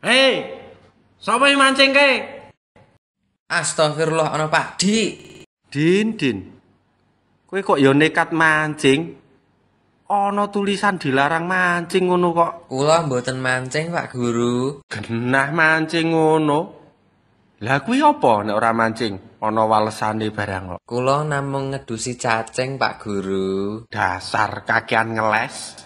Hei, siapa yang mancing kek? Astagfirullah, ono pak, dik. Din, din. Kue kok ya nekat mancing? Ono tulisan dilarang mancing ngono kok. Kula mboten mancing, Pak Guru. Genah mancing ngono. Lah kuwi apa nek ora mancing? Ana walesane barang kok. Kula namung ngedusi cacing, Pak Guru. Dasar kakean ngeles.